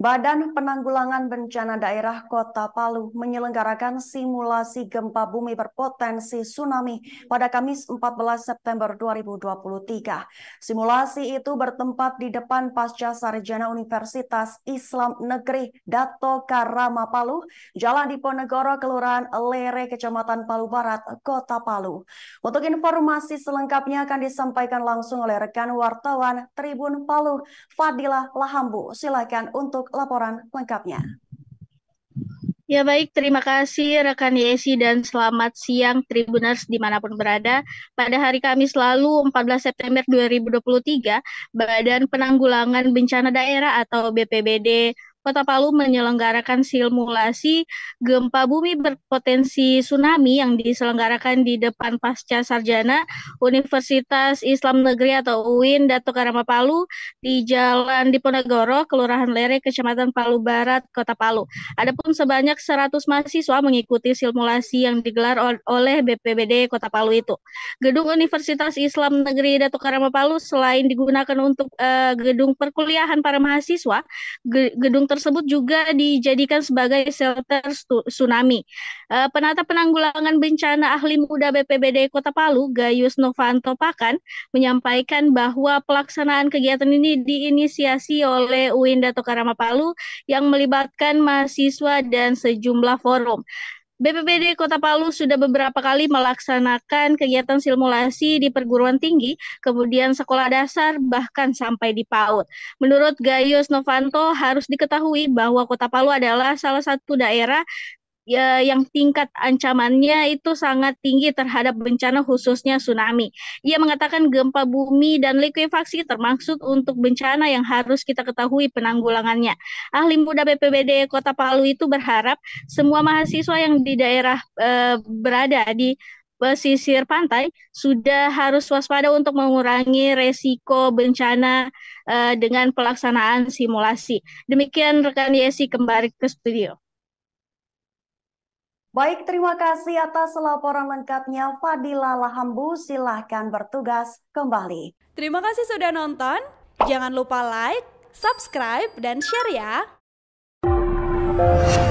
Badan Penanggulangan Bencana Daerah Kota Palu menyelenggarakan simulasi gempa bumi berpotensi tsunami pada Kamis 14 September 2023. Simulasi itu bertempat di depan Pasca Sarjana Universitas Islam Negeri Dato Karama Palu, Jalan Diponegoro, Kelurahan Lere, Kecamatan Palu Barat, Kota Palu. Untuk informasi selengkapnya akan disampaikan langsung oleh rekan wartawan Tribun Palu, Fadila Lahambu. Silakan untuk laporan lengkapnya. Ya baik, terima kasih rekan Yesi dan selamat siang Tribuners dimanapun berada. Pada hari Kamis lalu 14 September 2023, Badan Penanggulangan Bencana Daerah atau BPBD Kota Palu menyelenggarakan simulasi gempa bumi berpotensi tsunami yang diselenggarakan di depan pasca sarjana Universitas Islam Negeri atau UIN Datuk Karama Palu di Jalan Diponegoro, Kelurahan Lere, Kecamatan Palu Barat, Kota Palu. Adapun sebanyak 100 mahasiswa mengikuti simulasi yang digelar oleh BPBD Kota Palu itu. Gedung Universitas Islam Negeri Datuk Karama Palu selain digunakan untuk uh, gedung perkuliahan para mahasiswa, gedung tersebut juga dijadikan sebagai shelter tsunami. Eh, penata penanggulangan bencana ahli muda BPBD Kota Palu, Gayus Novanto Pakan, menyampaikan bahwa pelaksanaan kegiatan ini diinisiasi oleh UIN Dato Karama Palu yang melibatkan mahasiswa dan sejumlah forum. BPBD Kota Palu sudah beberapa kali melaksanakan kegiatan simulasi di perguruan tinggi, kemudian sekolah dasar, bahkan sampai di PAUD. Menurut Gayus Novanto, harus diketahui bahwa Kota Palu adalah salah satu daerah ya, yang tingkat ancamannya itu sangat tinggi terhadap bencana khususnya tsunami. Ia mengatakan gempa bumi dan likuifaksi termasuk untuk bencana yang harus kita ketahui penanggulangannya. Ahli muda BPBD Kota Palu itu berharap semua mahasiswa yang di daerah eh, berada di pesisir pantai sudah harus waspada untuk mengurangi resiko bencana eh, dengan pelaksanaan simulasi. Demikian rekan Yesi kembali ke studio. Baik, terima kasih atas laporan lengkapnya Fadila Lahambu. Silahkan bertugas kembali. Terima kasih sudah nonton. Jangan lupa like, subscribe, dan share ya.